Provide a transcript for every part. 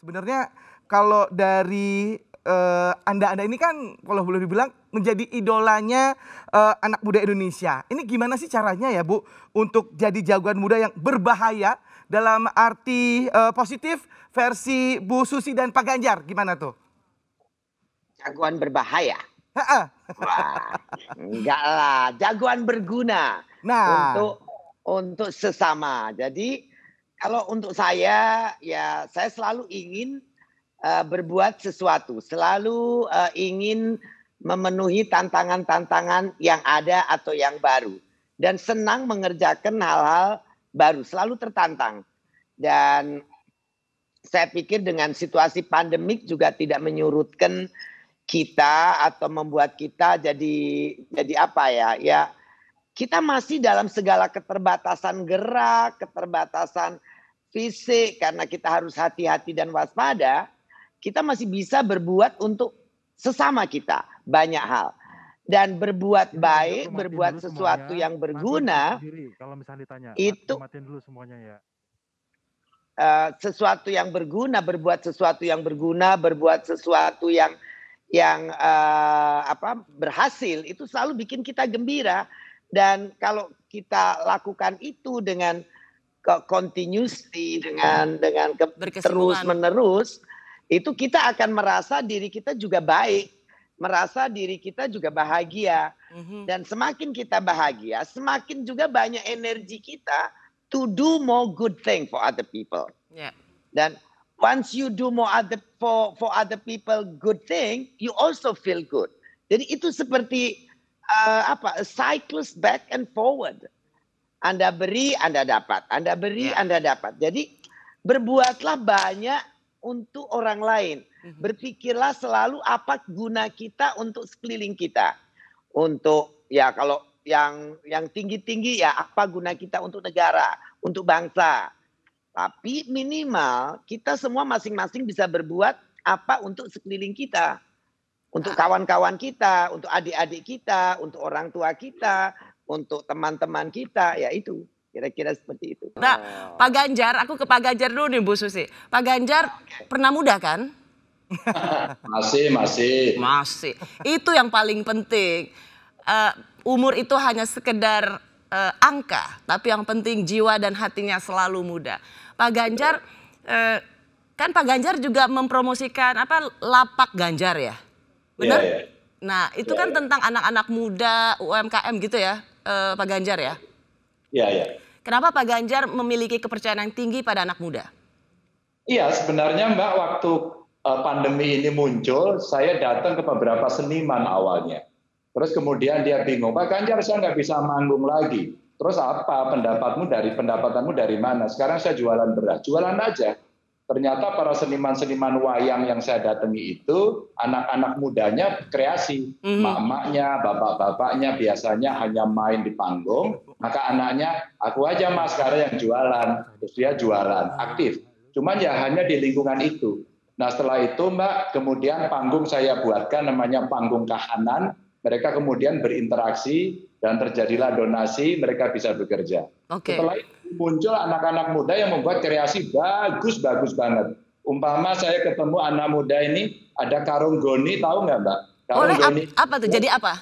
Sebenarnya kalau dari uh, Anda-anda ini kan kalau boleh dibilang menjadi idolanya uh, anak muda Indonesia. Ini gimana sih caranya ya Bu untuk jadi jagoan muda yang berbahaya dalam arti uh, positif versi Bu Susi dan Pak Ganjar? Gimana tuh? Jagoan berbahaya. Wah, enggak lah, jagoan berguna nah. untuk untuk sesama. Jadi kalau untuk saya ya saya selalu ingin uh, berbuat sesuatu, selalu uh, ingin memenuhi tantangan-tantangan yang ada atau yang baru dan senang mengerjakan hal-hal baru, selalu tertantang. Dan saya pikir dengan situasi pandemik juga tidak menyurutkan kita atau membuat kita jadi jadi apa ya? Ya kita masih dalam segala keterbatasan gerak, keterbatasan fisik karena kita harus hati-hati dan waspada, kita masih bisa berbuat untuk sesama kita banyak hal dan berbuat baik, berbuat sesuatu semuanya, yang berguna. kalau misalnya ditanya, itu dulu semuanya ya. Uh, sesuatu yang berguna, berbuat sesuatu yang berguna, berbuat sesuatu yang yang uh, apa berhasil itu selalu bikin kita gembira dan kalau kita lakukan itu dengan Kok continuously dengan dengan terus menerus itu kita akan merasa diri kita juga baik, merasa diri kita juga bahagia. Mm-hmm. Dan semakin kita bahagia, semakin juga banyak energi kita to do more good thing for other people. Yeah. Dan once you do more other for for other people good thing, you also feel good. Jadi itu seperti uh, apa? cycles back and forward. Anda beri, Anda dapat. Anda beri, ya. Anda dapat. Jadi berbuatlah banyak untuk orang lain. Mhm. Berpikirlah selalu apa guna kita untuk sekeliling kita. Untuk ya kalau yang yang tinggi-tinggi ya apa guna kita untuk negara, untuk bangsa. Tapi minimal kita semua masing-masing bisa berbuat apa untuk sekeliling kita. Untuk ah. kawan-kawan kita, untuk adik-adik kita, untuk orang tua kita, untuk teman-teman kita ya itu kira-kira seperti itu. Nah, Pak Ganjar, aku ke Pak Ganjar dulu nih Bu Susi. Pak Ganjar pernah muda kan? masih, masih. Masih. Itu yang paling penting. Uh, umur itu hanya sekedar uh, angka, tapi yang penting jiwa dan hatinya selalu muda. Pak Ganjar uh, kan Pak Ganjar juga mempromosikan apa lapak Ganjar ya? Iya, Benar? Yeah, yeah. Nah, itu yeah, kan yeah. tentang anak-anak muda, UMKM gitu ya, uh, Pak Ganjar ya? Iya, iya. Kenapa Pak Ganjar memiliki kepercayaan yang tinggi pada anak muda? Iya, sebenarnya Mbak waktu uh, pandemi ini muncul, saya datang ke beberapa seniman awalnya. Terus kemudian dia bingung, Pak Ganjar saya nggak bisa manggung lagi. Terus apa pendapatmu dari pendapatanmu dari mana? Sekarang saya jualan beras, jualan aja. Ternyata para seniman-seniman wayang yang saya datangi itu anak-anak mudanya kreasi, mm-hmm. mamanya, bapak-bapaknya biasanya hanya main di panggung. Maka anaknya, aku aja mas sekarang yang jualan, terus dia jualan ah. aktif. Cuman ya hanya di lingkungan itu. Nah setelah itu mbak, kemudian panggung saya buatkan namanya panggung kahanan mereka kemudian berinteraksi dan terjadilah donasi, mereka bisa bekerja. Okay. Setelah itu muncul anak-anak muda yang membuat kreasi bagus-bagus banget. Umpama saya ketemu anak muda ini ada karung goni, tahu nggak mbak? Karung Oleh goni. apa tuh? Jadi apa?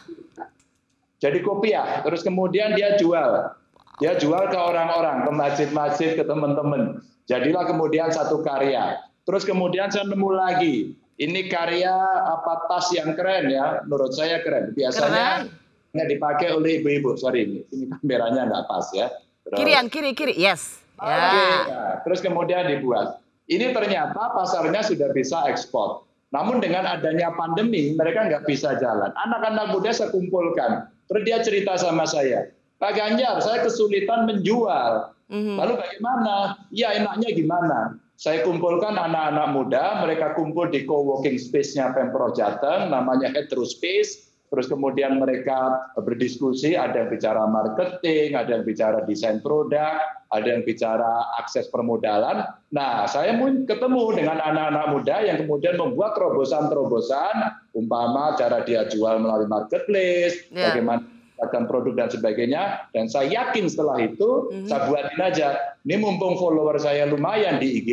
Jadi kopiah. Terus kemudian dia jual, dia jual ke orang-orang, ke masjid-masjid, ke teman-teman. Jadilah kemudian satu karya. Terus kemudian saya nemu lagi ini karya apa tas yang keren ya, menurut saya keren. Biasanya keren. nggak dipakai oleh ibu-ibu. Sorry, ini, ini kameranya nggak pas ya. Terus, kiri yang kiri kiri, yes. Oke, okay, ya. Nah, terus kemudian dibuat. Ini ternyata pasarnya sudah bisa ekspor. Namun dengan adanya pandemi, mereka nggak bisa jalan. Anak-anak muda saya kumpulkan. Terus dia cerita sama saya, Pak Ganjar, saya kesulitan menjual. Mm-hmm. Lalu bagaimana? Ya enaknya gimana? Saya kumpulkan anak-anak muda, mereka kumpul di co-working space-nya Pemprov Jateng, namanya Hetero Space. Terus kemudian mereka berdiskusi, ada yang bicara marketing, ada yang bicara desain produk, ada yang bicara akses permodalan. Nah, saya pun ketemu dengan anak-anak muda yang kemudian membuat terobosan-terobosan, umpama cara dia jual melalui marketplace, yeah. bagaimana bahkan produk dan sebagainya. Dan saya yakin setelah itu mm-hmm. saya buatin aja. Ini mumpung follower saya lumayan di IG,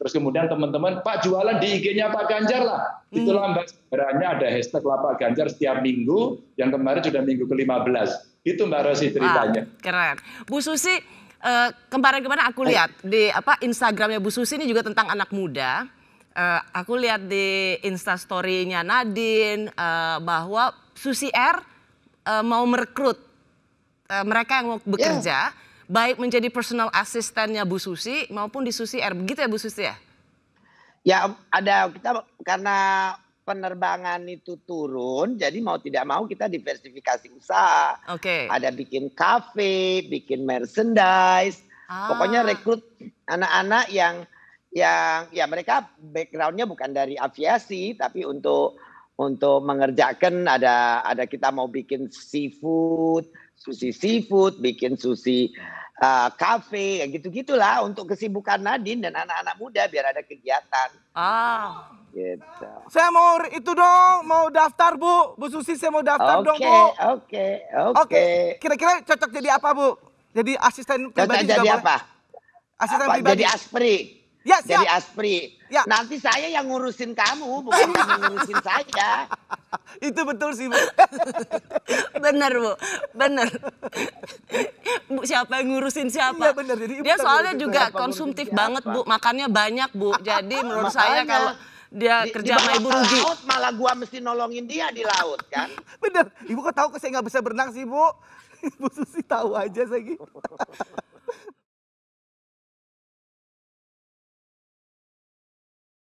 terus kemudian teman-teman Pak jualan di IG-nya Pak Ganjar lah. Mm-hmm. Itulah mbak sebenarnya ada hashtag lapak Ganjar setiap minggu. Yang kemarin sudah minggu ke-15. Itu Mbak Rosi ceritanya. Wow, keren. Bu Susi, eh, kemarin-kemarin aku eh. lihat di apa Instagramnya Bu Susi ini juga tentang anak muda. Uh, aku lihat di Instastory-nya Nadine uh, bahwa Susi R uh, mau merekrut uh, mereka yang mau bekerja, yeah. baik menjadi personal asistennya Bu Susi maupun di Susi Air. Begitu ya Bu Susi ya? Ya ada kita karena penerbangan itu turun, jadi mau tidak mau kita diversifikasi usaha. Oke. Okay. Ada bikin kafe, bikin merchandise, ah. pokoknya rekrut anak-anak yang yang ya mereka backgroundnya bukan dari aviasi tapi untuk untuk mengerjakan ada ada kita mau bikin seafood, sushi seafood, bikin sushi uh, cafe, ya gitu-gitulah untuk kesibukan Nadine dan anak-anak muda biar ada kegiatan. Ah. Gitu. Saya mau itu dong, mau daftar Bu. Bu Susi saya mau daftar okay, dong Bu. Oke, oke. Oke. Kira-kira cocok jadi apa Bu? Jadi asisten pribadi cocok jadi apa? Asisten apa, pribadi. Jadi aspri. Ya, siap. Jadi Aspri. Ya. Nanti saya yang ngurusin kamu, bukan yang ngurusin saya. Itu betul sih, Bu. benar, Bu. Benar. Bu, siapa yang ngurusin siapa? Ya, benar. Jadi, Dia kan soalnya juga konsumtif banget, Bu. Makannya banyak, Bu. Jadi menurut Makanya, saya kalau dia di, kerja sama ibu rugi, laut malah gua mesti nolongin dia di laut kan. benar. Ibu kok tahu kok saya nggak bisa berenang sih, Bu? Ibu Susi tahu aja saya gitu.